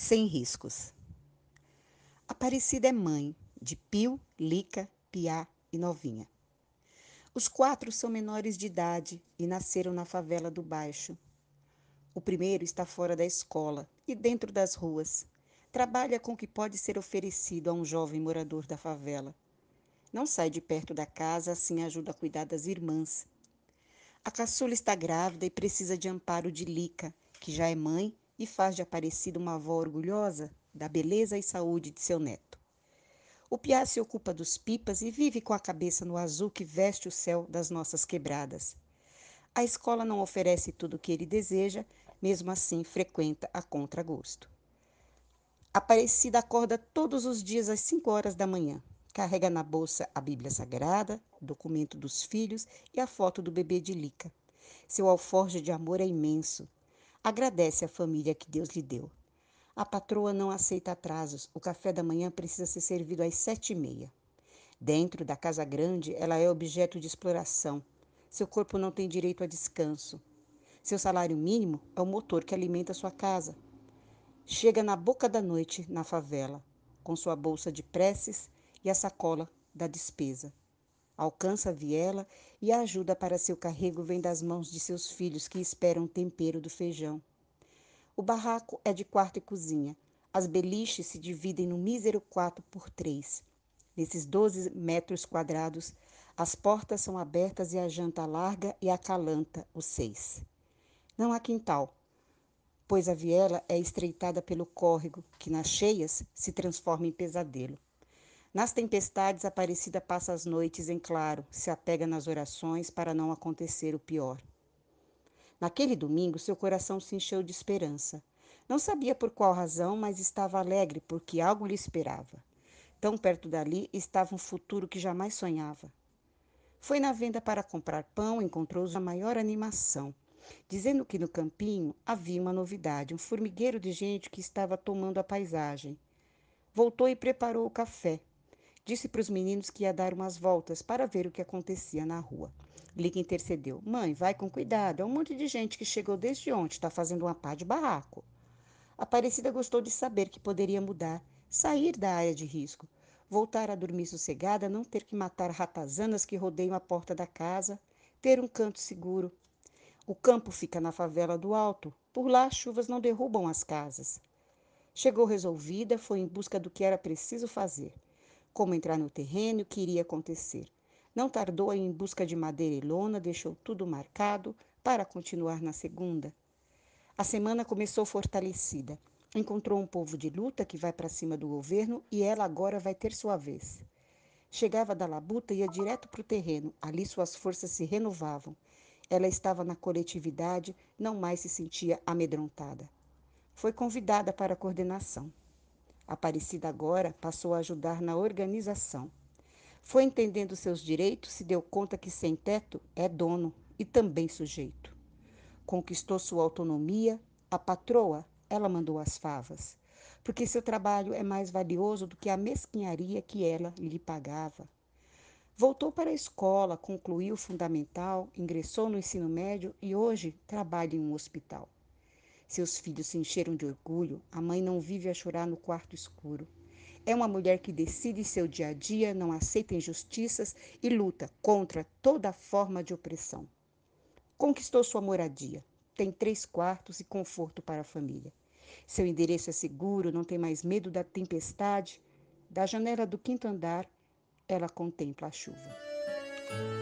sem riscos. Aparecida é mãe de Pio, Lica, Piá e Novinha. Os quatro são menores de idade e nasceram na favela do Baixo. O primeiro está fora da escola e dentro das ruas. Trabalha com o que pode ser oferecido a um jovem morador da favela. Não sai de perto da casa, assim ajuda a cuidar das irmãs. A caçula está grávida e precisa de amparo de Lica, que já é mãe e faz de Aparecida uma avó orgulhosa da beleza e saúde de seu neto. O Piá se ocupa dos pipas e vive com a cabeça no azul que veste o céu das nossas quebradas. A escola não oferece tudo o que ele deseja, mesmo assim frequenta a contragosto. Aparecida acorda todos os dias às 5 horas da manhã. Carrega na bolsa a Bíblia Sagrada, documento dos filhos e a foto do bebê de Lica. Seu alforje de amor é imenso. Agradece a família que Deus lhe deu. A patroa não aceita atrasos. O café da manhã precisa ser servido às sete e meia. Dentro da casa grande, ela é objeto de exploração. Seu corpo não tem direito a descanso. Seu salário mínimo é o motor que alimenta sua casa. Chega na boca da noite na favela, com sua bolsa de preces e a sacola da despesa alcança a viela e a ajuda para seu carrego vem das mãos de seus filhos que esperam o tempero do feijão. O barraco é de quarto e cozinha. As beliches se dividem no mísero quatro por três. Nesses 12 metros quadrados, as portas são abertas e a janta larga e acalanta os seis. Não há quintal, pois a viela é estreitada pelo córrego, que nas cheias se transforma em pesadelo. Nas tempestades, Aparecida passa as noites em claro, se apega nas orações para não acontecer o pior. Naquele domingo, seu coração se encheu de esperança. Não sabia por qual razão, mas estava alegre porque algo lhe esperava. Tão perto dali estava um futuro que jamais sonhava. Foi na venda para comprar pão, encontrou a maior animação, dizendo que no campinho havia uma novidade, um formigueiro de gente que estava tomando a paisagem. Voltou e preparou o café. Disse para os meninos que ia dar umas voltas para ver o que acontecia na rua. Liga intercedeu. Mãe, vai com cuidado. É um monte de gente que chegou desde ontem, está fazendo uma pá de barraco. Aparecida gostou de saber que poderia mudar, sair da área de risco, voltar a dormir sossegada, não ter que matar ratazanas que rodeiam a porta da casa, ter um canto seguro. O campo fica na favela do Alto, por lá as chuvas não derrubam as casas. Chegou resolvida, foi em busca do que era preciso fazer como entrar no terreno e o que iria acontecer. Não tardou em busca de madeira e lona, deixou tudo marcado para continuar na segunda. A semana começou fortalecida. Encontrou um povo de luta que vai para cima do governo e ela agora vai ter sua vez. Chegava da labuta e ia direto para o terreno. Ali suas forças se renovavam. Ela estava na coletividade, não mais se sentia amedrontada. Foi convidada para a coordenação. Aparecida agora passou a ajudar na organização. Foi entendendo seus direitos, se deu conta que sem teto é dono e também sujeito. Conquistou sua autonomia, a patroa, ela mandou as favas, porque seu trabalho é mais valioso do que a mesquinharia que ela lhe pagava. Voltou para a escola, concluiu o fundamental, ingressou no ensino médio e hoje trabalha em um hospital. Seus filhos se encheram de orgulho, a mãe não vive a chorar no quarto escuro. É uma mulher que decide seu dia a dia, não aceita injustiças e luta contra toda forma de opressão. Conquistou sua moradia, tem três quartos e conforto para a família. Seu endereço é seguro, não tem mais medo da tempestade. Da janela do quinto andar, ela contempla a chuva.